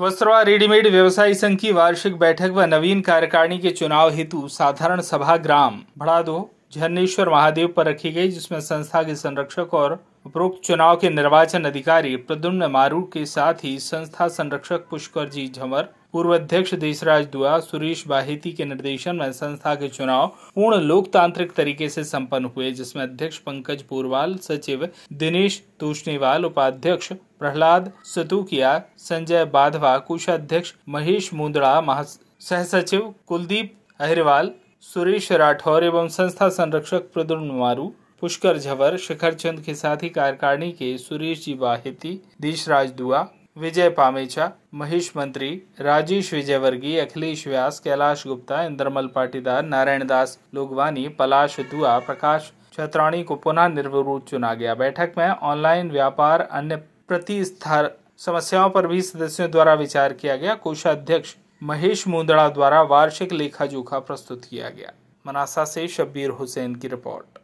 वस्त्र रेडीमेड व्यवसायी संघ की वार्षिक बैठक व नवीन कार्यकारिणी के चुनाव हेतु साधारण सभा ग्राम दो झरनेश्वर महादेव पर रखी गई जिसमें संस्था के संरक्षक और उपरोक्त चुनाव के निर्वाचन अधिकारी प्रद्युम्न मारू के साथ ही संस्था संरक्षक पुष्कर जी झमर पूर्व अध्यक्ष देशराज दुआ सुरेश बाहेती के निर्देशन में संस्था के चुनाव पूर्ण लोकतांत्रिक तरीके से संपन्न हुए जिसमें अध्यक्ष पंकज पूर्वाल सचिव दिनेश तूषणीवाल उपाध्यक्ष प्रहलाद सतुकिया संजय बाधवा कोषाध्यक्ष महेश मुंदड़ा सह सचिव कुलदीप अहिरवाल सुरेश राठौर एवं संस्था संरक्षक प्रदुन मारू पुष्कर झवर शिखर चंद के साथी कार्यकारिणी के सुरेश जी वाहिती देशराज दुआ विजय पामेचा महेश मंत्री राजेश विजयवर्गीय अखिलेश व्यास कैलाश गुप्ता इंद्रमल पाटीदार नारायण दास लोगवानी पलाश दुआ प्रकाश छत्राणी को पुनः निर्वरूप चुना गया बैठक में ऑनलाइन व्यापार अन्य प्रतिस्था समस्याओं पर भी सदस्यों द्वारा विचार किया गया कोषाध्यक्ष महेश मुंदड़ा द्वारा वार्षिक लेखा जोखा प्रस्तुत किया गया मनासा से शब्बीर हुसैन की रिपोर्ट